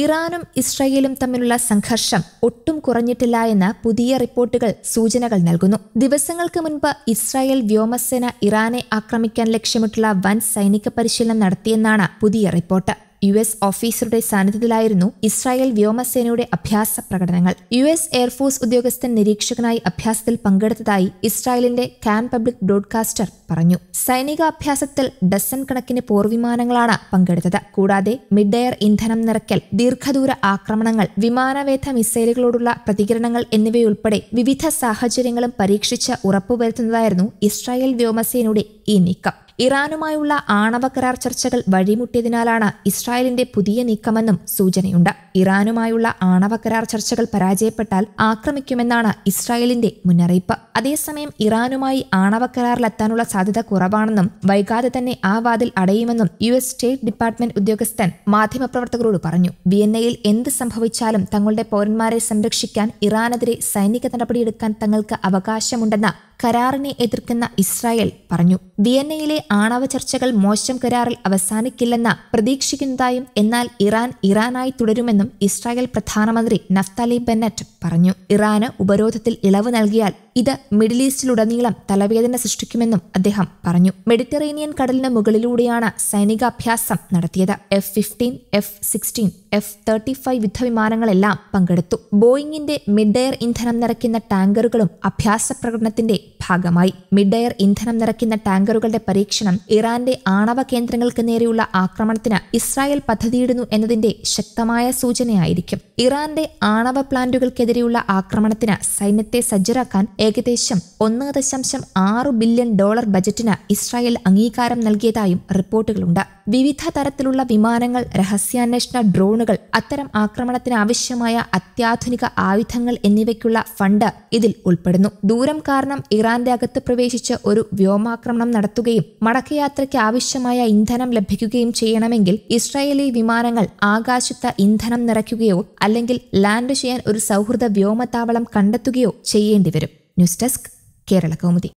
ഇറാനും ഇസ്രയേലും തമ്മിലുള്ള സംഘർഷം ഒട്ടും കുറഞ്ഞിട്ടില്ല എന്ന് പുതിയ റിപ്പോർട്ടുകൾ സൂചനകൾ നൽകുന്നു ദിവസങ്ങൾക്ക് മുൻപ് ഇസ്രായേൽ വ്യോമസേന ഇറാനെ ആക്രമിക്കാൻ ലക്ഷ്യമിട്ടുള്ള വൻ സൈനിക പരിശീലനം നടത്തിയെന്നാണ് പുതിയ റിപ്പോർട്ട് യു എസ് ഓഫീസറുടെ സാന്നിധ്യത്തിലായിരുന്നു ഇസ്രായേൽ വ്യോമസേനയുടെ അഭ്യാസ പ്രകടനങ്ങൾ യു എസ് എയർഫോഴ്സ് ഉദ്യോഗസ്ഥൻ നിരീക്ഷകനായി അഭ്യാസത്തിൽ പങ്കെടുത്തതായി ഇസ്രായേലിന്റെ കാൻ പബ്ലിക് ബ്രോഡ്കാസ്റ്റർ പറഞ്ഞു സൈനിക അഭ്യാസത്തിൽ ഡസൺ കണക്കിന് പോർവിമാനങ്ങളാണ് പങ്കെടുത്തത് കൂടാതെ മിഡ് എയർ ഇന്ധനം നിറയ്ക്കൽ ദീർഘദൂര ആക്രമണങ്ങൾ വിമാനവേധ മിസൈലുകളോടുള്ള പ്രതികരണങ്ങൾ എന്നിവയുൾപ്പെടെ വിവിധ സാഹചര്യങ്ങളും പരീക്ഷിച്ച് ഉറപ്പുവരുത്തുന്നതായിരുന്നു ഇസ്രായേൽ വ്യോമസേനയുടെ ഈ നീക്കം ഇറാനുമായുള്ള ആണവ കരാർ ചർച്ചകൾ വഴിമുട്ടിയതിനാലാണ് ഇസ്രായേലിന്റെ പുതിയ നീക്കമെന്നും സൂചനയുണ്ട് ഇറാനുമായുള്ള ആണവ കരാർ ചർച്ചകൾ പരാജയപ്പെട്ടാൽ ആക്രമിക്കുമെന്നാണ് ഇസ്രായേലിന്റെ മുന്നറിയിപ്പ് അതേസമയം ഇറാനുമായി ആണവ കരാറിലെത്താനുള്ള സാധ്യത കുറവാണെന്നും വൈകാതെ തന്നെ ആ വാതിൽ അടയുമെന്നും യു എസ് സ്റ്റേറ്റ് ഡിപ്പാർട്ട്മെന്റ് ഉദ്യോഗസ്ഥൻ മാധ്യമപ്രവർത്തകരോട് പറഞ്ഞു വിയന്നയിൽ എന്ത് സംഭവിച്ചാലും തങ്ങളുടെ പൌരന്മാരെ സംരക്ഷിക്കാൻ ഇറാനെതിരെ സൈനിക നടപടിയെടുക്കാൻ തങ്ങൾക്ക് അവകാശമുണ്ടെന്ന കരാറിനെ എതിർക്കുന്ന ഇസ്രായേൽ പറഞ്ഞു വിയന്നയിലെ ആണവ ചർച്ചകൾ മോശം കരാറിൽ അവസാനിക്കില്ലെന്ന പ്രതീക്ഷിക്കുന്നതായും എന്നാൽ ഇറാൻ ഇറാനായി തുടരുമെന്നും ഇസ്രായേൽ പ്രധാനമന്ത്രി നഫ്താലി ബെന്നറ്റ് പറഞ്ഞു ഇറാന് ഉപരോധത്തിൽ ഇളവ് നൽകിയാൽ ഇത് മിഡിൽ ഈസ്റ്റിലുടനീളം തലവേദന സൃഷ്ടിക്കുമെന്നും അദ്ദേഹം പറഞ്ഞു മെഡിറ്ററേനിയൻ കടലിന് മുകളിലൂടെയാണ് സൈനികാഭ്യാസം നടത്തിയത് F fifteen F sixteen F thirty five യുദ്ധവിമാനങ്ങളെല്ലാം പങ്കെടുത്തു ബോയിങ്ങിന്റെ മിഡ് എയർ ഇന്ധനം നിറയ്ക്കുന്ന ടാങ്കറുകളും അഭ്യാസ പ്രകടനത്തിന്റെ ഭാഗമായി മിഡ് എയർ ഇന്ധനം നിറയ്ക്കുന്ന ടാങ്കറുകളുടെ പരീക്ഷണം ഇറാന്റെ ആണവ കേന്ദ്രങ്ങൾക്ക് നേരെയുള്ള ആക്രമണത്തിന് ഇസ്രായേൽ പദ്ധതിയിടുന്നു എന്നതിന്റെ ശക്തമായ സൂചനയായിരിക്കും ഇറാന്റെ ആണവ പ്ലാന്റുകൾക്കെതിരെയുള്ള ആക്രമണത്തിന് സൈന്യത്തെ സജ്ജരാക്കാൻ ഏകദേശം ഒന്ന് ദശാംശം ആറ് ബില്യൺ ഡോളർ ബജറ്റിന് ഇസ്രായേൽ അംഗീകാരം നൽകിയതായും റിപ്പോർട്ടുകളുണ്ട് വിവിധ തരത്തിലുള്ള വിമാനങ്ങൾ രഹസ്യാന്വേഷണ ഡ്രോണുകൾ അത്തരം ആക്രമണത്തിന് ആവശ്യമായ അത്യാധുനിക ആയുധങ്ങൾ എന്നിവയ്ക്കുള്ള ഫണ്ട് ഇതിൽ ഉൾപ്പെടുന്നു ദൂരം കാരണം ഇറാന്റെ അകത്ത് പ്രവേശിച്ച് ഒരു വ്യോമാക്രമണം നടത്തുകയും മടക്കയാത്രയ്ക്ക് ആവശ്യമായ ഇന്ധനം ലഭിക്കുകയും ചെയ്യണമെങ്കിൽ ഇസ്രായേലി വിമാനങ്ങൾ ആകാശത്ത് ഇന്ധനം നിറയ്ക്കുകയോ അല്ലെങ്കിൽ ലാൻഡ് ചെയ്യാൻ ഒരു സൗഹൃദ വ്യോമത്താവളം കണ്ടെത്തുകയോ ചെയ്യേണ്ടിവരും ന്യൂസ് ഡെസ്ക് കേരള കൗമുദി